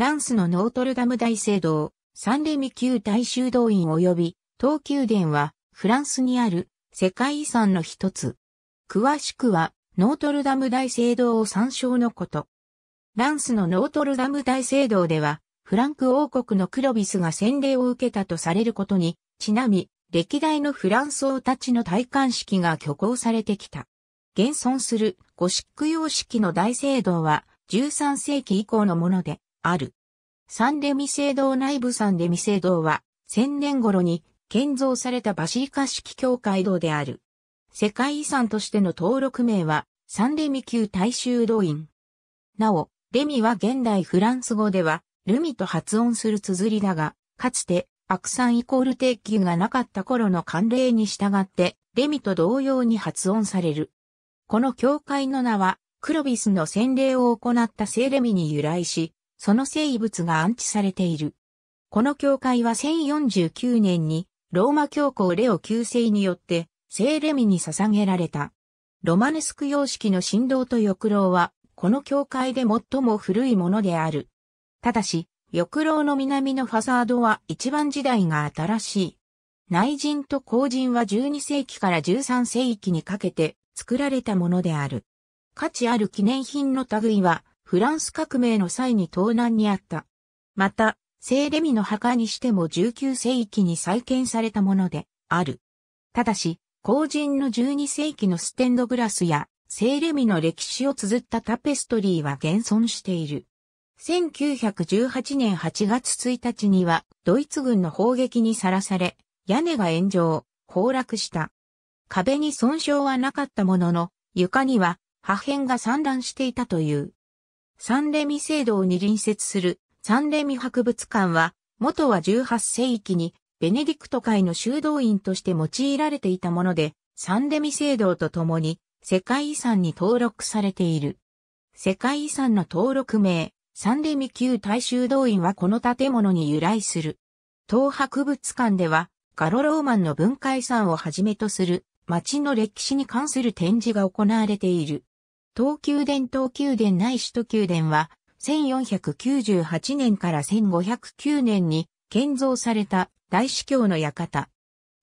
ランスのノートルダム大聖堂、サンレミ級大修道院及び東急殿はフランスにある世界遺産の一つ。詳しくはノートルダム大聖堂を参照のこと。ランスのノートルダム大聖堂ではフランク王国のクロビスが洗礼を受けたとされることにちなみ歴代のフランス王たちの戴冠式が挙行されてきた。現存するゴシック様式の大聖堂は13世紀以降のもので、ある。サンデミ聖堂内部サンデミ聖堂は、千年頃に建造されたバシリカ式教会堂である。世界遺産としての登録名は、サンデミ級大衆動員。なお、レミは現代フランス語では、ルミと発音する綴りだが、かつて、アクサンイコール定期がなかった頃の慣例に従って、レミと同様に発音される。この教会の名は、クロビスの洗礼を行った聖レミに由来し、その生物が安置されている。この教会は1049年にローマ教皇レオ9世によって聖レミに捧げられた。ロマネスク様式の振動と浴廊はこの教会で最も古いものである。ただし、浴廊の南のファサードは一番時代が新しい。内人と後人は12世紀から13世紀にかけて作られたものである。価値ある記念品の類はフランス革命の際に盗難にあった。また、セーレミの墓にしても19世紀に再建されたものである。ただし、後人の12世紀のステンドグラスやセーレミの歴史を綴ったタペストリーは現存している。1918年8月1日にはドイツ軍の砲撃にさらされ、屋根が炎上、崩落した。壁に損傷はなかったものの、床には破片が散乱していたという。サンレミ聖堂に隣接するサンレミ博物館は、元は18世紀にベネディクト会の修道院として用いられていたもので、サンレミ聖堂とともに世界遺産に登録されている。世界遺産の登録名、サンレミ旧大修道院はこの建物に由来する。東博物館では、ガロローマンの文化遺産をはじめとする街の歴史に関する展示が行われている。東急電東急電内首都急電は、1498年から1509年に建造された大司教の館。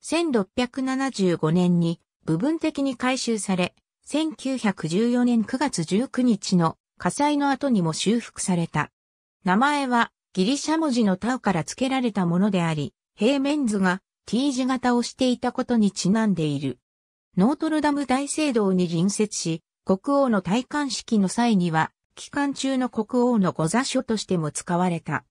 1675年に部分的に改修され、1914年9月19日の火災の後にも修復された。名前はギリシャ文字のタウから付けられたものであり、平面図が T 字型をしていたことにちなんでいる。ノートルダム大聖堂に隣接し、国王の戴冠式の際には、期間中の国王の御座所としても使われた。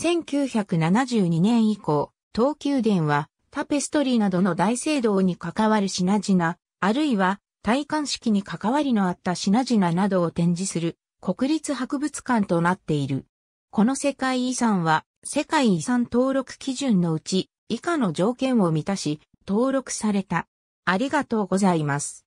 1972年以降、東急殿はタペストリーなどの大聖堂に関わる品々、あるいは戴冠式に関わりのあった品々などを展示する国立博物館となっている。この世界遺産は世界遺産登録基準のうち以下の条件を満たし登録された。ありがとうございます。